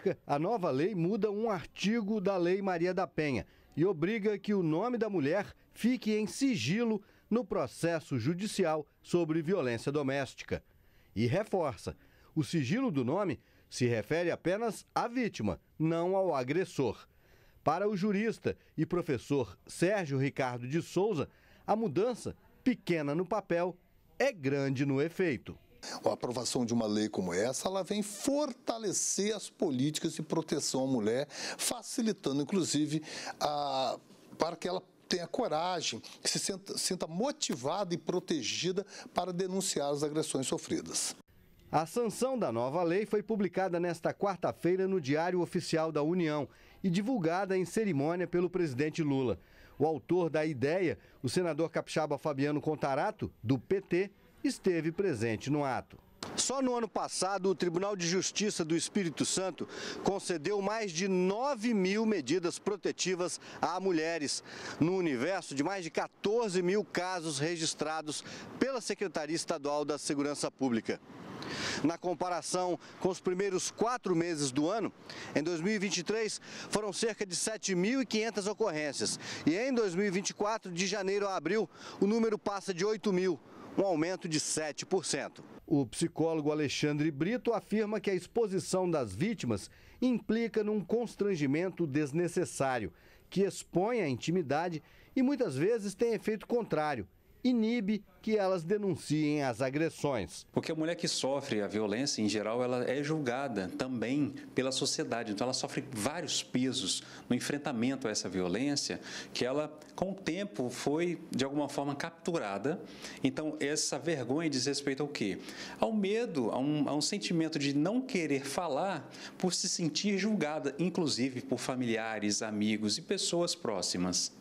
prática, a nova lei muda um artigo da Lei Maria da Penha e obriga que o nome da mulher fique em sigilo no processo judicial sobre violência doméstica. E reforça: o sigilo do nome se refere apenas à vítima, não ao agressor. Para o jurista e professor Sérgio Ricardo de Souza, a mudança, pequena no papel, é grande no efeito. A aprovação de uma lei como essa, ela vem fortalecer as políticas de proteção à mulher, facilitando, inclusive, a, para que ela tenha coragem, que se sinta motivada e protegida para denunciar as agressões sofridas. A sanção da nova lei foi publicada nesta quarta-feira no Diário Oficial da União e divulgada em cerimônia pelo presidente Lula. O autor da ideia, o senador capixaba Fabiano Contarato, do PT, esteve presente no ato. Só no ano passado, o Tribunal de Justiça do Espírito Santo concedeu mais de 9 mil medidas protetivas a mulheres, no universo de mais de 14 mil casos registrados pela Secretaria Estadual da Segurança Pública. Na comparação com os primeiros quatro meses do ano, em 2023 foram cerca de 7.500 ocorrências e em 2024, de janeiro a abril, o número passa de 8 mil um aumento de 7%. O psicólogo Alexandre Brito afirma que a exposição das vítimas implica num constrangimento desnecessário, que expõe a intimidade e muitas vezes tem efeito contrário, inibe que elas denunciem as agressões. Porque a mulher que sofre a violência, em geral, ela é julgada também pela sociedade. Então, ela sofre vários pesos no enfrentamento a essa violência, que ela, com o tempo, foi, de alguma forma, capturada. Então, essa vergonha diz respeito ao quê? Ao medo, a um, a um sentimento de não querer falar por se sentir julgada, inclusive por familiares, amigos e pessoas próximas.